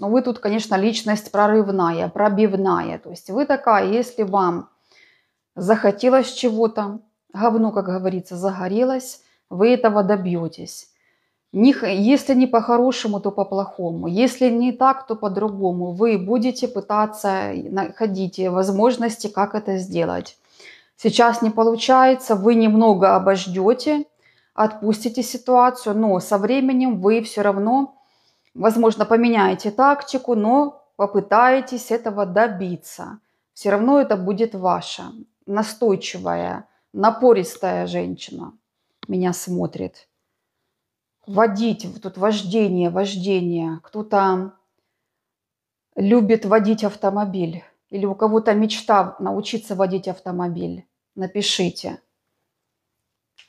Но ну, вы тут, конечно, личность прорывная, пробивная. То есть вы такая, если вам захотелось чего-то, говно, как говорится, загорелось, вы этого добьетесь. Не, если не по-хорошему, то по-плохому. Если не так, то по-другому. Вы будете пытаться находить возможности, как это сделать. Сейчас не получается, вы немного обождете, отпустите ситуацию, но со временем вы все равно Возможно, поменяете тактику, но попытаетесь этого добиться. Все равно это будет ваша настойчивая, напористая женщина меня смотрит. Водить, тут вождение, вождение. Кто-то любит водить автомобиль или у кого-то мечта научиться водить автомобиль. Напишите.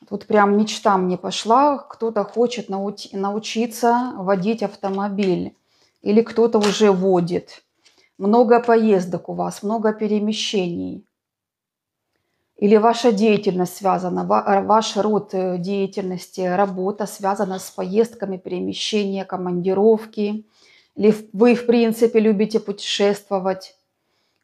Вот прям мечта мне пошла, кто-то хочет науч- научиться водить автомобиль или кто-то уже водит. Много поездок у вас, много перемещений. Или ваша деятельность связана, ваш род э, деятельности, работа связана с поездками, перемещения, командировки. Или вы, в принципе, любите путешествовать.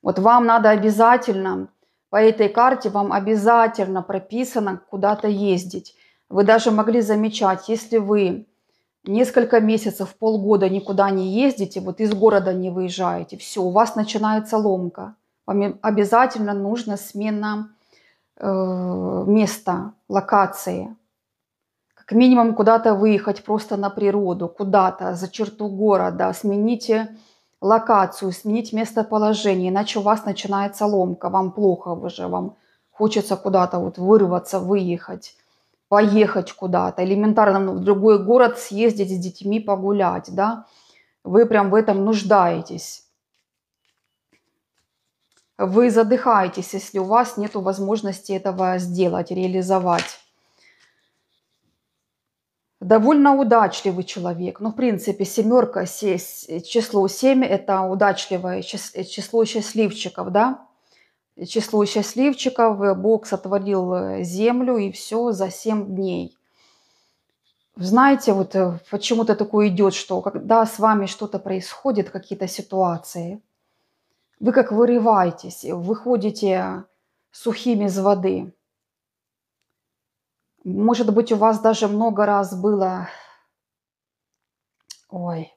Вот вам надо обязательно по этой карте вам обязательно прописано куда-то ездить. Вы даже могли замечать, если вы несколько месяцев, полгода никуда не ездите, вот из города не выезжаете, все, у вас начинается ломка. Вам обязательно нужна смена э, места, локации. Как минимум куда-то выехать просто на природу, куда-то за черту города. Смените локацию, сменить местоположение, иначе у вас начинается ломка, вам плохо уже, вам хочется куда-то вот вырваться, выехать, поехать куда-то, элементарно в другой город съездить с детьми погулять, да, вы прям в этом нуждаетесь. Вы задыхаетесь, если у вас нет возможности этого сделать, реализовать довольно удачливый человек. Ну, в принципе, семерка, число 7 – это удачливое э, число счастливчиков, да? Число счастливчиков, э, Бог сотворил э, землю, и все за 7 дней. Знаете, вот почему-то такое идет, что когда с вами что-то происходит, какие-то ситуации, вы как вырываетесь, выходите сухими из воды. Может быть, у вас даже много раз было ой,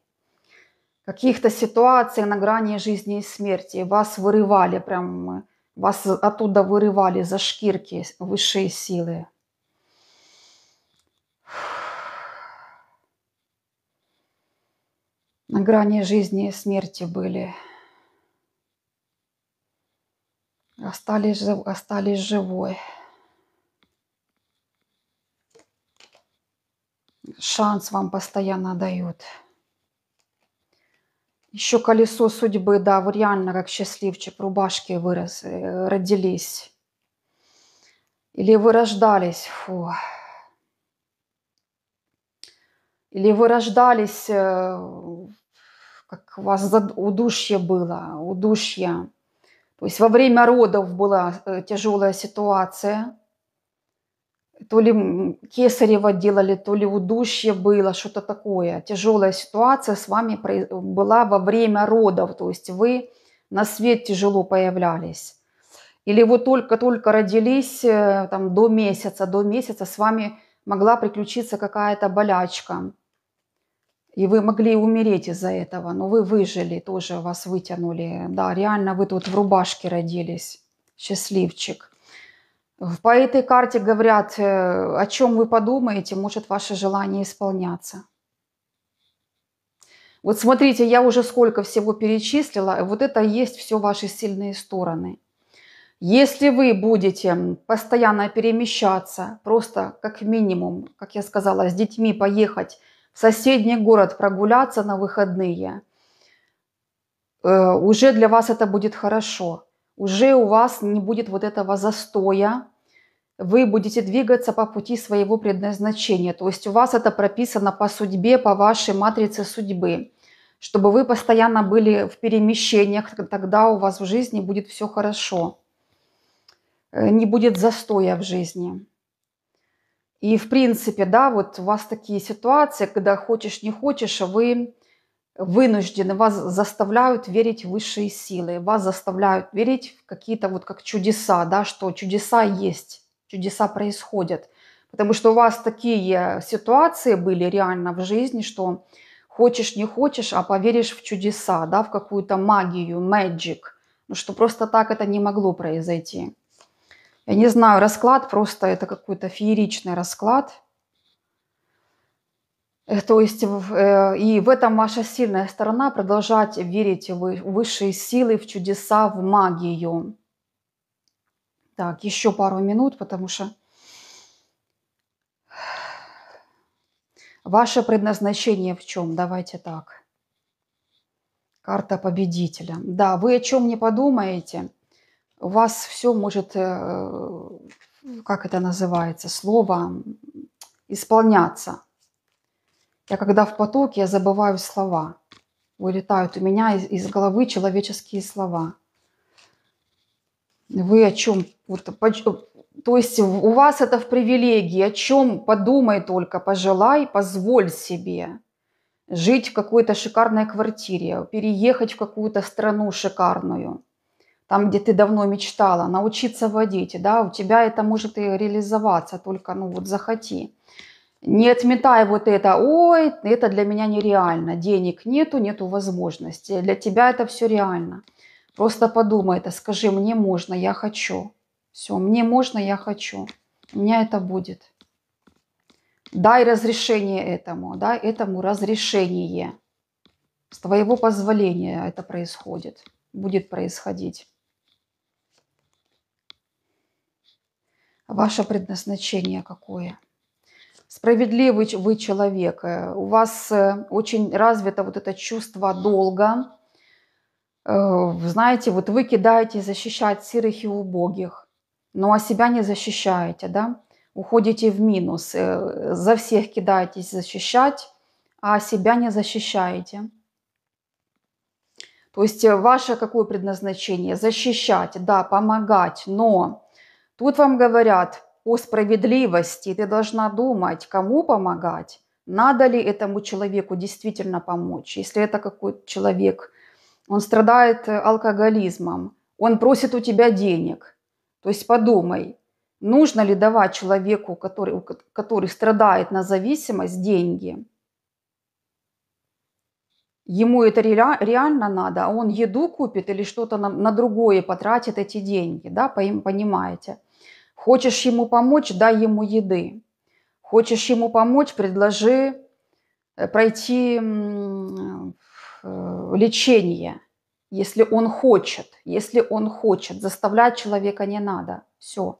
каких-то ситуаций на грани жизни и смерти. Вас вырывали прям, вас оттуда вырывали за шкирки высшие силы. На грани жизни и смерти были. Остались, остались живой. шанс вам постоянно дают. Еще колесо судьбы, да, вы реально как счастливчик, рубашки вырос, э, родились. Или вы рождались, фу. Или вы рождались, э, как у вас удушье было, удушье. То есть во время родов была э, тяжелая ситуация – то ли кесарево делали, то ли удушье было, что-то такое. Тяжелая ситуация с вами была во время родов, то есть вы на свет тяжело появлялись. Или вы только-только родились э, там, до месяца, до месяца с вами могла приключиться какая-то болячка. И вы могли умереть из-за этого, но вы выжили, тоже вас вытянули. Да, реально вы тут в рубашке родились. Счастливчик. По этой карте говорят, э, о чем вы подумаете, может ваше желание исполняться. Вот смотрите, я уже сколько всего перечислила, вот это есть все ваши сильные стороны. Если вы будете постоянно перемещаться, просто как минимум, как я сказала, с детьми поехать в соседний город прогуляться на выходные, э, уже для вас это будет хорошо. Уже у вас не будет вот этого застоя, вы будете двигаться по пути своего предназначения. То есть у вас это прописано по судьбе, по вашей матрице судьбы. Чтобы вы постоянно были в перемещениях, тогда у вас в жизни будет все хорошо. Э, не будет застоя в жизни. И в принципе, да, вот у вас такие ситуации, когда хочешь, не хочешь, вы вынуждены, вас заставляют верить в высшие силы, вас заставляют верить в какие-то вот как чудеса, да, что чудеса есть чудеса происходят. Потому что у вас такие ситуации были реально в жизни, что хочешь не хочешь, а поверишь в чудеса, да, в какую-то магию, magic, ну, что просто так это не могло произойти. Я не знаю, расклад просто это какой-то фееричный расклад. Э, то есть э, и в этом ваша сильная сторона продолжать верить в высшие силы, в чудеса, в магию. Так, еще пару минут, потому что ваше предназначение в чем? Давайте так. Карта победителя. Да, вы о чем не подумаете, у вас все может, э, как это называется, слово исполняться. Я когда в потоке, я забываю слова. Вылетают у меня из, из головы человеческие слова – вы о чем? Вот, то есть у вас это в привилегии. О чем? Подумай только, пожелай, позволь себе жить в какой-то шикарной квартире, переехать в какую-то страну шикарную, там, где ты давно мечтала, научиться водить, да, у тебя это может и реализоваться, только, ну, вот захоти. Не отметай вот это, ой, это для меня нереально, денег нету, нету возможности, для тебя это все реально – Просто подумай это, скажи, мне можно, я хочу. Все, мне можно, я хочу. У меня это будет. Дай разрешение этому, дай этому разрешение. С твоего позволения это происходит, будет происходить. Ваше предназначение какое? Справедливый вы человек. Э, у вас э, очень развито вот это чувство долга, Э, знаете, вот вы кидаете защищать сирых и убогих, но а себя не защищаете, да? Уходите в минус, э, за всех кидаетесь защищать, а себя не защищаете. То есть э, ваше какое предназначение? Защищать, да, помогать, но тут вам говорят по справедливости, ты должна думать, кому помогать, надо ли этому человеку действительно помочь. Если это какой-то человек – он страдает э, алкоголизмом, он просит у тебя денег. То есть подумай, нужно ли давать человеку, который, который страдает на зависимость, деньги. Ему это реально надо, а он еду купит или что-то на, на другое потратит эти деньги, да, понимаете. Хочешь ему помочь, дай ему еды. Хочешь ему помочь, предложи э, пройти Э, лечение, если он хочет, если он хочет, заставлять человека не надо, все.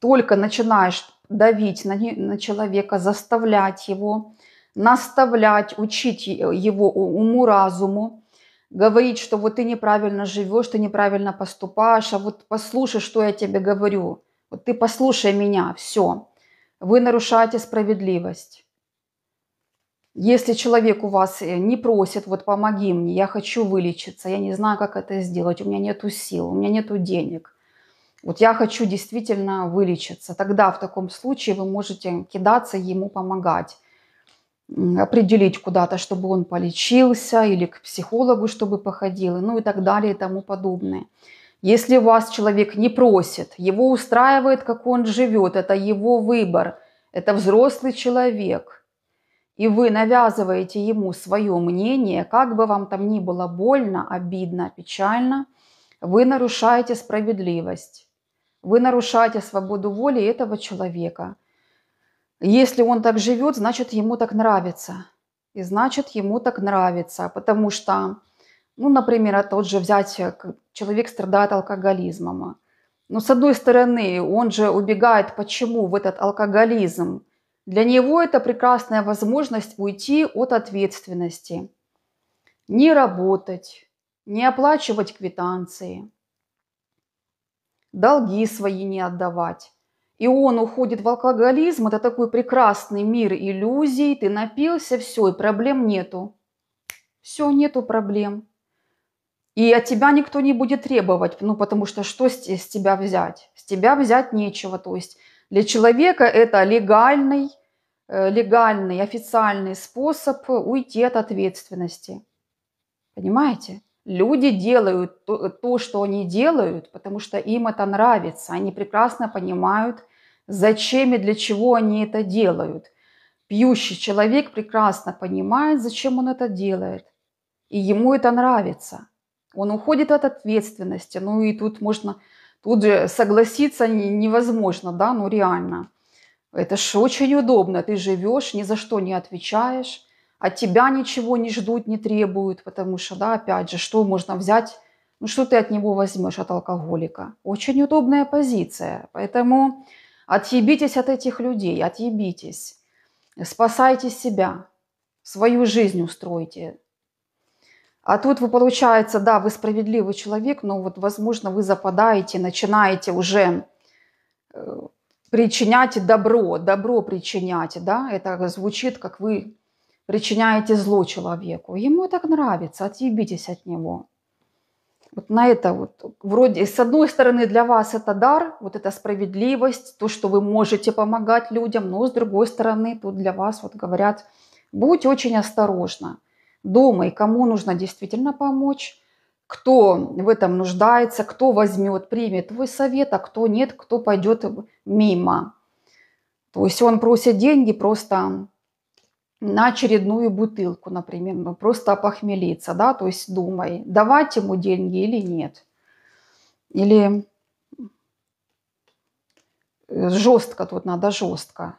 Только начинаешь давить на, не, на человека, заставлять его, наставлять, учить его уму-разуму, говорить, что вот ты неправильно живешь, ты неправильно поступаешь, а вот послушай, что я тебе говорю, вот ты послушай меня, все. Вы нарушаете справедливость. Если человек у вас э, не просит, вот помоги мне, я хочу вылечиться, я не знаю, как это сделать, у меня нету сил, у меня нету денег, вот я хочу действительно вылечиться, тогда в таком случае вы можете кидаться ему помогать определить куда-то, чтобы он полечился, или к психологу, чтобы походил, ну и так далее и тому подобное. Если у вас человек не просит, его устраивает, как он живет, это его выбор, это взрослый человек – и вы навязываете ему свое мнение, как бы вам там ни было больно, обидно, печально, вы нарушаете справедливость, вы нарушаете свободу воли этого человека. Если он так живет, значит ему так нравится. И значит ему так нравится, потому что, ну, например, тот же взять, э, человек страдает алкоголизмом. Но с одной стороны, он же убегает, почему в этот алкоголизм – для него это прекрасная возможность уйти от ответственности. Не работать, не оплачивать квитанции, долги свои не отдавать. И он уходит в алкоголизм, это такой прекрасный мир иллюзий, ты напился, все, и проблем нету. Все, нету проблем. И от тебя никто не будет требовать, ну потому что что с, с тебя взять? С тебя взять нечего, то есть для человека это легальный, Э, легальный, официальный способ уйти от ответственности. Понимаете? Люди делают то, то, что они делают, потому что им это нравится. Они прекрасно понимают, зачем и для чего они это делают. Пьющий человек прекрасно понимает, зачем он это делает. И ему это нравится. Он уходит от ответственности. Ну и тут можно, тут же согласиться невозможно, да, ну реально. Это же очень удобно. Ты живешь, ни за что не отвечаешь, от тебя ничего не ждут, не требуют, потому что, да, опять же, что можно взять, ну что ты от него возьмешь, от алкоголика? Очень удобная позиция. Поэтому отъебитесь от этих людей, отъебитесь. Спасайте себя, свою жизнь устройте. А тут вы, получается, да, вы справедливый человек, но вот, возможно, вы западаете, начинаете уже э, причинять добро, добро причинять, да, это звучит, как вы причиняете зло человеку. Ему так нравится, отъебитесь от него. Вот на это вот, вроде, с одной стороны, для вас это дар, вот эта справедливость, то, что вы можете помогать людям, но с другой стороны, тут для вас вот говорят, будь очень осторожна, думай, кому нужно действительно помочь, кто в этом нуждается, кто возьмет, примет твой совет, а кто нет, кто пойдет мимо. То есть он просит деньги просто на очередную бутылку, например, ну просто похмелиться, да, то есть думай, давать ему деньги или нет. Или жестко тут надо, жестко.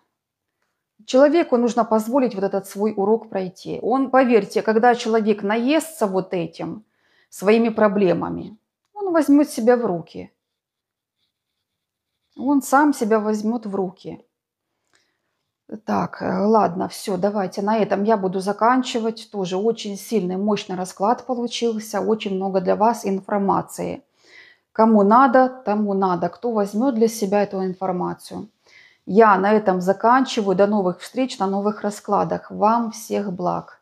Человеку нужно позволить вот этот свой урок пройти. Он, поверьте, когда человек наестся вот этим – своими проблемами. Он возьмет себя в руки. Он сам себя возьмет в руки. Так, э, ладно, все, давайте на этом я буду заканчивать. Тоже очень сильный, мощный расклад получился. Очень много для вас информации. Кому надо, тому надо. Кто возьмет для себя эту информацию. Я на этом заканчиваю. До новых встреч на новых раскладах. Вам всех благ.